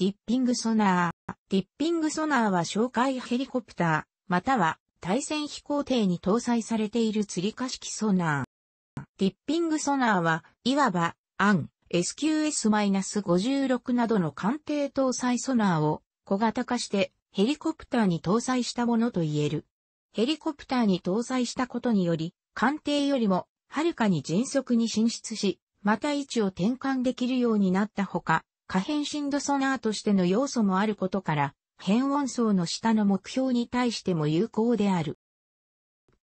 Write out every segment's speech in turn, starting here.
ディッピングソナー。ディッピングソナーは哨戒ヘリコプター、または対戦飛行艇に搭載されている釣り化式ソナー。ディッピングソナーは、いわば、アン、SQS-56 などの艦艇搭載ソナーを小型化してヘリコプターに搭載したものと言える。ヘリコプターに搭載したことにより、艦艇よりもはるかに迅速に進出し、また位置を転換できるようになったほか、可変振動ソナーとしての要素もあることから、変音層の下の目標に対しても有効である。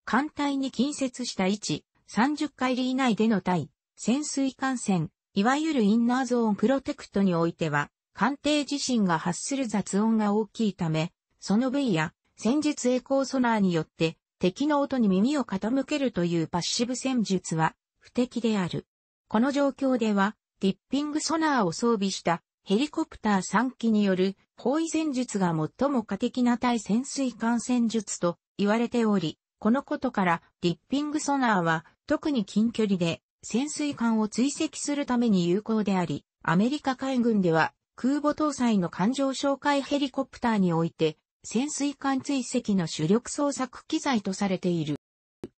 艦隊に近接した位置、30海里以内での対、潜水艦船、いわゆるインナーゾーンプロテクトにおいては、艦艇自身が発する雑音が大きいため、その部位や戦術栄光ソナーによって敵の音に耳を傾けるというパッシブ戦術は不適である。この状況ではリッピングソナーを装備したヘリコプター3機による包囲戦術が最も過激な対潜水艦戦術と言われており、このことからリッピングソナーは特に近距離で潜水艦を追跡するために有効であり、アメリカ海軍では空母搭載の艦上哨戒ヘリコプターにおいて潜水艦追跡の主力捜索機材とされている。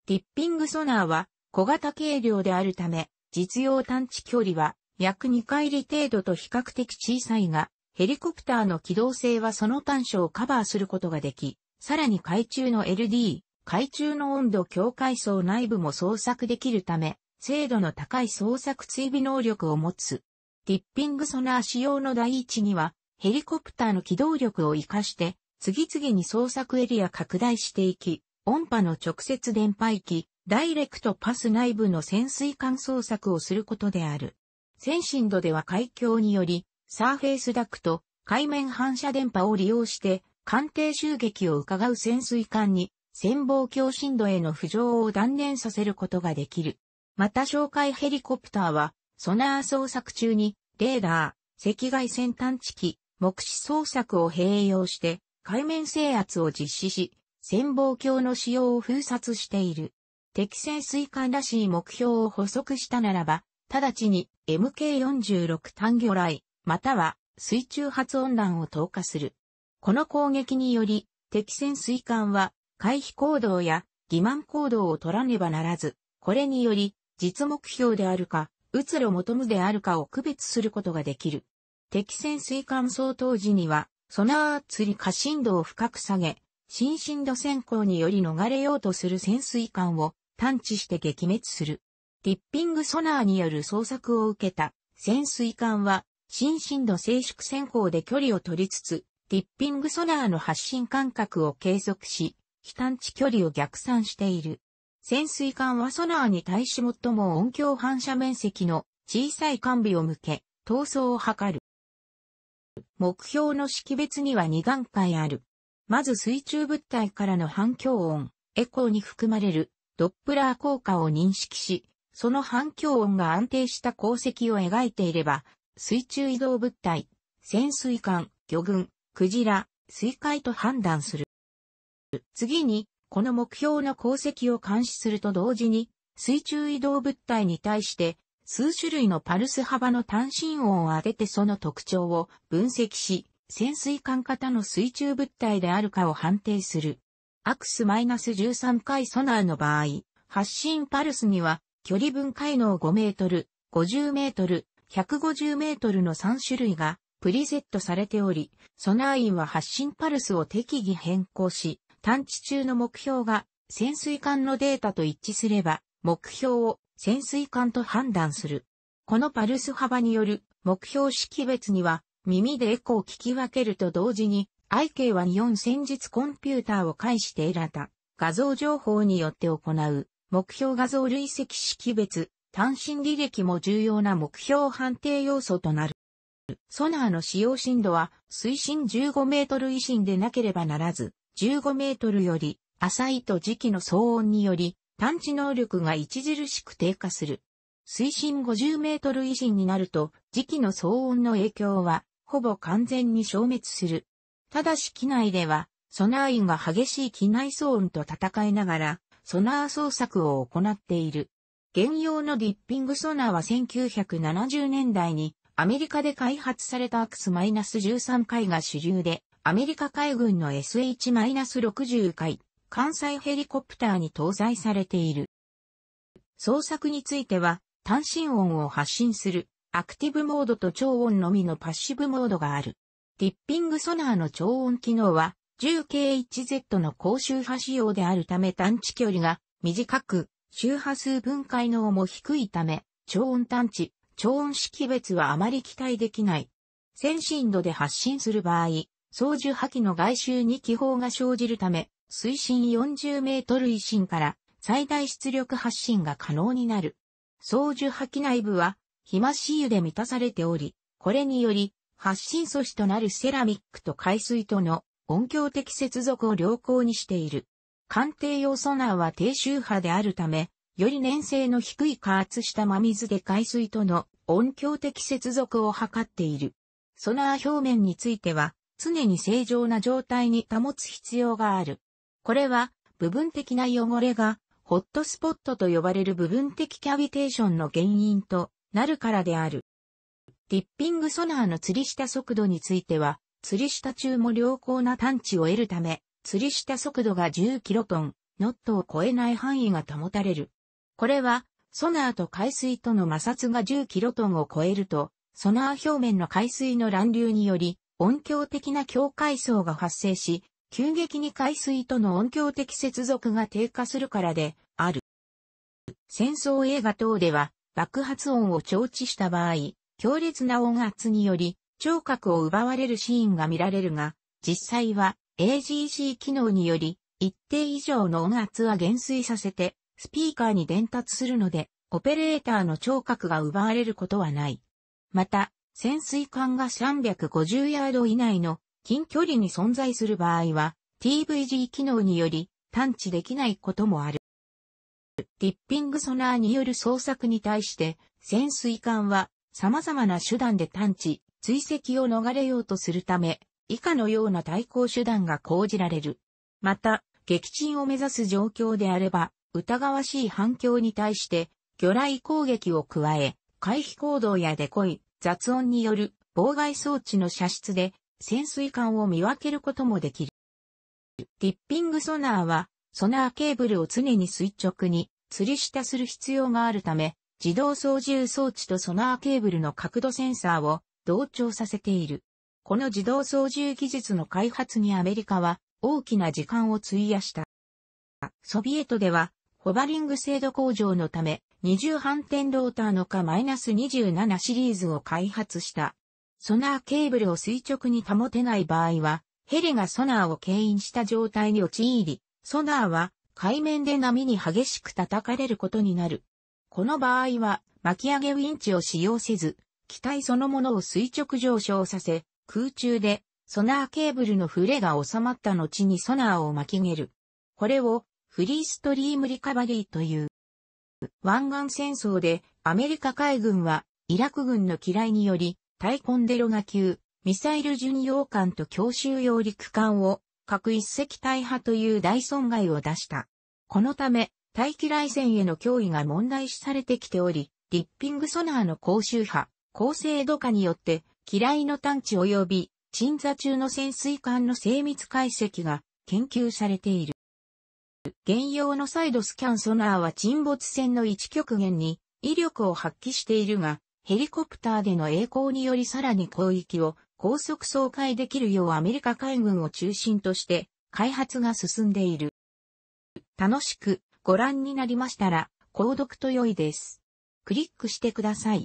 リッピングソナーは小型軽量であるため、実用探知距離は約2回り程度と比較的小さいが、ヘリコプターの機動性はその短所をカバーすることができ、さらに海中の LD、海中の温度境界層内部も捜索できるため、精度の高い捜索追尾能力を持つ。ティッピングソナー仕様の第一には、ヘリコプターの機動力を活かして、次々に捜索エリア拡大していき、音波の直接電波域、ダイレクトパス内部の潜水艦捜索をすることである。先進度では海峡により、サーフェイスダクト、海面反射電波を利用して、艦艇襲撃を伺う潜水艦に、潜望鏡深度への浮上を断念させることができる。また紹介ヘリコプターは、ソナー捜索中に、レーダー、赤外線探知機、目視捜索を併用して、海面制圧を実施し、潜望鏡の使用を封殺している。敵潜水艦らしい目標を捕捉したならば、直ちに MK46 単魚雷、または水中発音弾を投下する。この攻撃により、敵潜水艦は回避行動や欺瞞行動を取らねばならず、これにより、実目標であるか、うつろ求むであるかを区別することができる。敵潜水艦相当時には、ソナー釣り過深度を深く下げ、新深度潜行により逃れようとする潜水艦を探知して撃滅する。リッピングソナーによる捜索を受けた潜水艦は、新深度静粛潜航で距離を取りつつ、リッピングソナーの発進間隔を計測し、非探知距離を逆算している。潜水艦はソナーに対し最も音響反射面積の小さい艦尾を向け、闘争を図る。目標の識別には2段階ある。まず水中物体からの反響音、エコーに含まれるドップラー効果を認識し、その反響音が安定した功績を描いていれば、水中移動物体、潜水艦、魚群、クジラ、水海と判断する。次に、この目標の功績を監視すると同時に、水中移動物体に対して、数種類のパルス幅の単身音を当ててその特徴を分析し、潜水艦型の水中物体であるかを判定する。アクス -13 回ソナーの場合、発信パルスには距離分解能5メートル、50メートル、150メートルの3種類がプリセットされており、ソナーインは発信パルスを適宜変更し、探知中の目標が潜水艦のデータと一致すれば、目標を潜水艦と判断する。このパルス幅による目標識別には、耳でエコを聞き分けると同時に、IK は4戦術コンピューターを介して得られた画像情報によって行う目標画像累積識別、単身履歴も重要な目標判定要素となる。ソナーの使用深度は水深15メートル以深でなければならず、15メートルより浅いと時期の騒音により探知能力が著しく低下する。水深50メートル以深になると時期の騒音の影響はほぼ完全に消滅する。ただし機内ではソナーインが激しい機内騒音と戦いながらソナー捜索を行っている。現用のディッピングソナーは1970年代にアメリカで開発されたアクス -13 回が主流で、アメリカ海軍の SH-60 回、関西ヘリコプターに搭載されている。捜索については、単身音を発信する、アクティブモードと超音のみのパッシブモードがある。ディッピングソナーの超音機能は、1 0 k h z の高周波仕様であるため探知距離が短く、周波数分解能も低いため、超音探知、超音識別はあまり期待できない。先進度で発信する場合、操縦波器の外周に気泡が生じるため、水深40メートル以深から最大出力発信が可能になる。操縦波器内部は、ひまし油で満たされており、これにより、発信素子となるセラミックと海水との音響的接続を良好にしている。鑑定用ソナーは低周波であるため、より粘性の低い加圧した真水で海水との音響的接続を図っている。ソナー表面については、常に正常な状態に保つ必要がある。これは、部分的な汚れが、ホットスポットと呼ばれる部分的キャビテーションの原因となるからである。ティッピングソナーの吊り下速度については、釣り下中も良好な探知を得るため、釣り下速度が10キロトン、ノットを超えない範囲が保たれる。これは、ソナーと海水との摩擦が10キロトンを超えると、ソナー表面の海水の乱流により、音響的な境界層が発生し、急激に海水との音響的接続が低下するからで、ある。戦争映画等では、爆発音を調知した場合、強烈な音圧により、聴覚を奪われるシーンが見られるが、実際は AGC 機能により一定以上の音圧は減衰させてスピーカーに伝達するので、オペレーターの聴覚が奪われることはない。また、潜水艦が350ヤード以内の近距離に存在する場合は、TVG 機能により探知できないこともある。ティッピングソナーによる捜索に対して、潜水艦は様々な手段で探知、追跡を逃れようとするため、以下のような対抗手段が講じられる。また、撃沈を目指す状況であれば、疑わしい反響に対して、魚雷攻撃を加え、回避行動やデコイ、雑音による妨害装置の射出で潜水艦を見分けることもできる。ティッピングソナーは、ソナーケーブルを常に垂直に吊り下する必要があるため、自動操縦装置とソナーケーブルの角度センサーを同調させている。この自動操縦技術の開発にアメリカは大きな時間を費やした。ソビエトでは、ホバリング精度向上のため、二重反転ローターのか -27 シリーズを開発した。ソナーケーブルを垂直に保てない場合は、ヘリがソナーを牽引した状態に陥り、ソナーは海面で波に激しく叩かれることになる。この場合は巻き上げウィンチを使用せず、機体そのものを垂直上昇させ、空中でソナーケーブルの触れが収まった後にソナーを巻きげる。これをフリーストリームリカバリーという。湾岸戦争でアメリカ海軍はイラク軍の機雷によりタイコンデロガ級、ミサイル巡洋艦と強襲揚陸艦を各一隻大破という大損害を出した。このため、大気雷戦への脅威が問題視されてきており、リッピングソナーの高周波、高精度化によって、機雷の探知及び鎮座中の潜水艦の精密解析が研究されている。現用のサイドスキャンソナーは沈没船の一極限に威力を発揮しているが、ヘリコプターでの栄光によりさらに広域を高速総海できるようアメリカ海軍を中心として開発が進んでいる。楽しくご覧になりましたら、購読と良いです。クリックしてください。